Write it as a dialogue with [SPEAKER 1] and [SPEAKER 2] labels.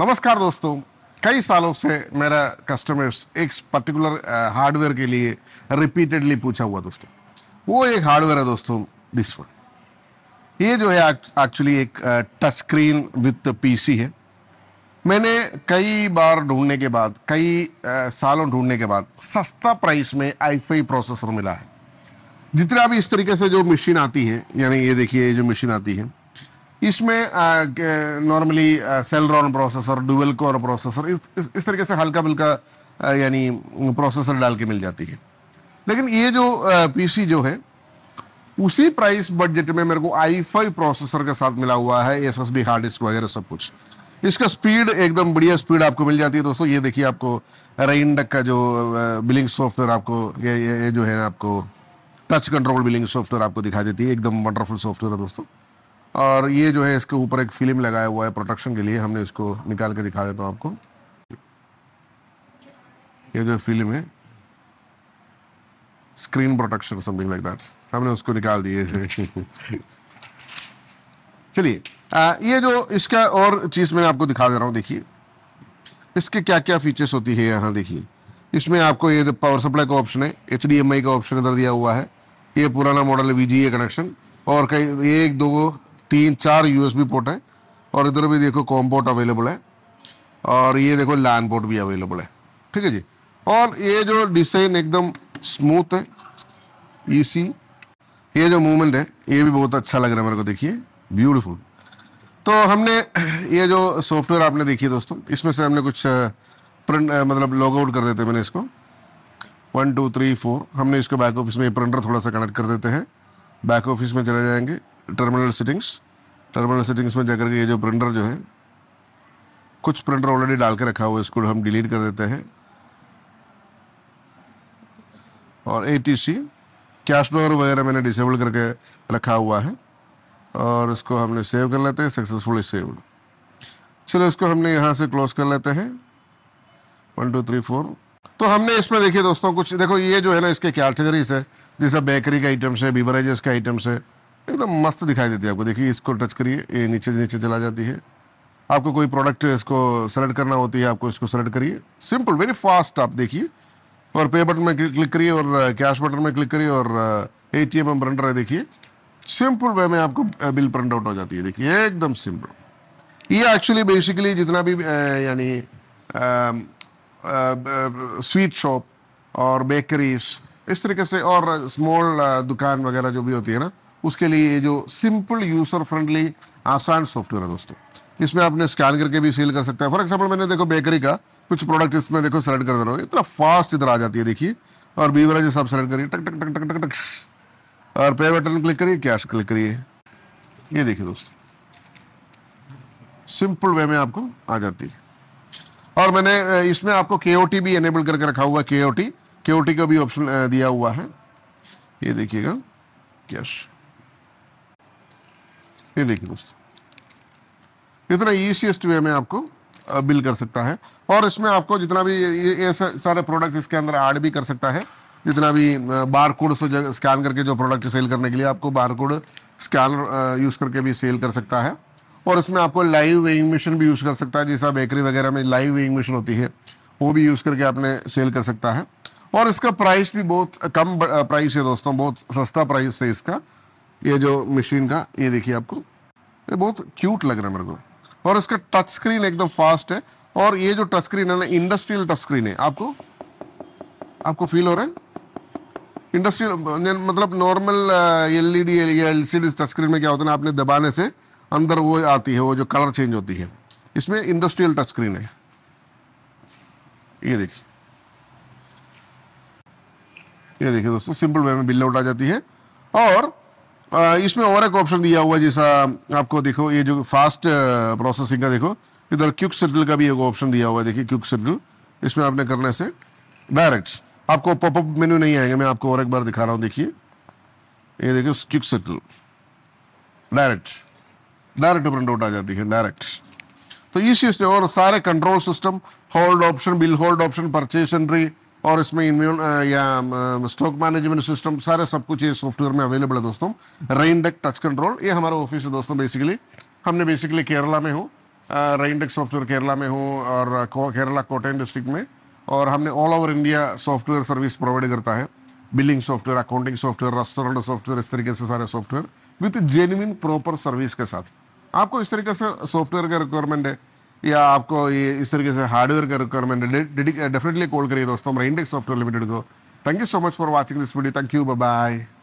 [SPEAKER 1] नमस्कार दोस्तों कई सालों से मेरा कस्टमर्स एक पर्टिकुलर हार्डवेयर के लिए रिपीटेडली पूछा हुआ दोस्तों वो एक हार्डवेयर है दोस्तों दिस वन ये जो है एक्चुअली एक टच स्क्रीन विथ पीसी है मैंने कई बार ढूंढने के बाद कई सालों ढूंढने के बाद सस्ता प्राइस में आई प्रोसेसर मिला है जितना भी इस तरीके से जो मशीन आती है यानी ये देखिए ये जो मशीन आती है इसमें normally Celeron processor dual core processor इस, इस तरीके से हल्का बुल्का यानी प्रोसेसर डाल के मिल जाती है लेकिन ये जो पीसी जो है उसी प्राइस बजट में मेरे को आई फाइव प्रोसेसर के साथ मिला हुआ है S S B hard disk वगैरह सब कुछ इसका स्पीड एकदम बढ़िया स्पीड आपको मिल जाती है दोस्तों ये देखिए आपको रेइंड का जो बिलिंग सॉफ्टवेयर आपको ये, ये, जो है आपको टच कंट्रोल बिलिंग सॉफ्टवेयर आपको दिखा देती है एकदम वंडरफुल सॉफ्टवेयर है दोस्तों और ये जो है इसके ऊपर एक फिल्म लगाया हुआ है प्रोटेक्शन के लिए हमने इसको निकाल के दिखा देता हूँ आपको ये जो फिल्म है screen protection something like that हमने उसको निकाल दिए चलिए ये जो इसका और चीज़ मैं आपको दिखा दे रहा हूँ देखिए इसके क्या क्या फीचर्स होती है यहाँ देखिए इसमें आपको ये पावर सप्लाई का ऑप्शन है एच का ऑप्शन इधर दिया हुआ है ये पुराना मॉडल है वी कनेक्शन और कई एक दो तीन चार यूएसबी पोर्ट है और इधर भी देखो कॉम पोर्ट अवेलेबल है और ये देखो लैंड पोर्ट भी अवेलेबल है ठीक है जी और ये जो डिजाइन एकदम स्मूथ है ईसी ये जो मूवमेंट है ये भी बहुत अच्छा लग रहा है मेरे को देखिए ब्यूटीफुल तो हमने ये जो सॉफ्टवेयर आपने देखी है दोस्तों इसमें से हमने कुछ प्रिंट मतलब लॉग आउट कर देते हैं मैंने इसको वन टू थ्री फोर हमने इसको बैक ऑफिस में प्रिंटर थोड़ा सा कनेक्ट कर देते हैं बैक ऑफिस में चले जाएंगे टर्मिनल सेटिंग्स टर्मिनल सेटिंग्स में जाकर के ये जो प्रिंटर जो है कुछ प्रिंटर ऑलरेडी डाल के रखा हुआ है इसको हम डिलीट कर देते हैं और A T C cash drawer वगैरह मैंने डिसेबल करके रखा हुआ है और इसको हमने सेव कर लेते हैं सक्सेसफुली सेव्ड चलो इसको हमने यहाँ से क्लोज कर लेते हैं वन टू थ्री फोर तो हमने इसमें देखिए दोस्तों कुछ देखो ये जो है ना इसके कैटेगरीज है जैसे बेकरी के आइटम्स है बीवरेजेस के आइटम्स है एकदम मस्त दिखाई देती है आपको देखिए इसको टच करिए ये नीचे नीचे चला जाती है आपको कोई प्रोडक्ट इसको सेलेक्ट करना होती है आपको इसको सेलेक्ट करिए सिंपल वेरी फास्ट आप देखिए और पे बटन में क्लिक करिए और कैश uh, बटन में क्लिक करिए और ए टी एम प्रिंटर है देखिए सिंपल वे में आपको बिल प्रिंट आउट हो जाती है देखिए एकदम सिंपल ये एक्चुअली बेसिकली जितना भी uh, यानी स्वीट um, शॉप uh, और बेकरीज इस तरीके से और स्मॉल दुकान वगैरह जो भी होती है ना उसके लिए ये जो सिंपल यूज़र फ्रेंडली आसान सॉफ्टवेयर है दोस्तों इसमें आपने स्कैन करके भी सेल कर सकते हैं फॉर एग्जाम्पल मैंने देखो बेकरी का कुछ प्रोडक्ट इसमें देखो सेलेक्ट कर दे रहा हूँ इतना फास्ट इधर आ जाती है देखिए और बीवरेज आप सेलेक्ट करिए टक टक टक टक टक टक और पे बटन क्लिक करिए कैश क्लिक करिए ये देखिए दोस्तों सिंपल वे में आपको आ जाती है और मैंने इसमें आपको के भी एनेबल करके रखा हुआ के ओ टी का भी ऑप्शन दिया हुआ है ये देखिएगा कैश ये देख लो इतना ईसीएसट वे में आपको बिल कर सकता है और इसमें आपको जितना भी ये, ये सारे प्रोडक्ट इसके अंदर ऐड भी कर सकता है जितना भी बार कोड से स्कैन करके जो प्रोडक्ट सेल करने के लिए आपको बार कोड स्कैन यूज़ करके भी सेल कर सकता है और इसमें आपको लाइव वेइंग मशीन भी यूज़ कर सकता है जैसा बेकरी वगैरह में लाइव वेइंग मशीन होती है वो भी यूज़ करके आपने सेल कर सकता है और इसका प्राइस भी बहुत कम प्राइस है दोस्तों बहुत सस्ता प्राइस है इसका ये जो मशीन का ये देखिए आपको ये बहुत क्यूट लग रहा है मेरे को और इसका टच स्क्रीन एकदम फास्ट है और ये जो टच स्क्रीन है ना इंडस्ट्रियल टच स्क्रीन है आपको आपको फील हो रहा है इंडस्ट्रियल मतलब normal LED LCD touch screen में क्या होता है ना आपने दबाने से अंदर वो आती है वो जो कलर चेंज होती है इसमें इंडस्ट्रियल टच स्क्रीन है ये देखिए ये देखिए दोस्तों सिंपल वे में बिल आउट आ जाती है और इसमें और एक ऑप्शन दिया हुआ जैसा आपको देखो ये जो फास्ट प्रोसेसिंग का देखो इधर क्यूक सेटल का भी एक ऑप्शन दिया हुआ है देखिए क्यूक सेटल इसमें आपने करने से डायरेक्ट आपको पॉपअप मेन्यू नहीं आएगा मैं आपको और एक बार दिखा रहा हूँ देखिए ये देखिए quick settle direct direct print out आ जाती है डायरेक्ट तो इसी और सारे control system hold option bill hold option purchase entry और इसमें इम्यून या स्टॉक मैनेजमेंट सिस्टम सारा सब कुछ ये सॉफ्टवेयर में अवेलेबल है दोस्तों रेन डेक टच कंट्रोल ये हमारा ऑफिस है दोस्तों बेसिकली हमने बेसिकली केरला में हूँ रेन डेक सॉफ्टवेयर केरला में हूँ और केरला कोटेन डिस्ट्रिक्ट में और हमने all over India software service provide करता है billing software accounting software restaurant software इस तरीके से सारे software with genuine proper service के साथ आपको इस तरीके से सॉफ्टवेयर का रिक्वायरमेंट है या आपको ये इस तरीके से हार्डवेयर का रिक्वायरमेंट डेफिनेटली कॉल करिए दोस्तों हमारे इंडेक्स सॉफ्टवेयर लिमिटेड को thank you so much for watching this video thank you bye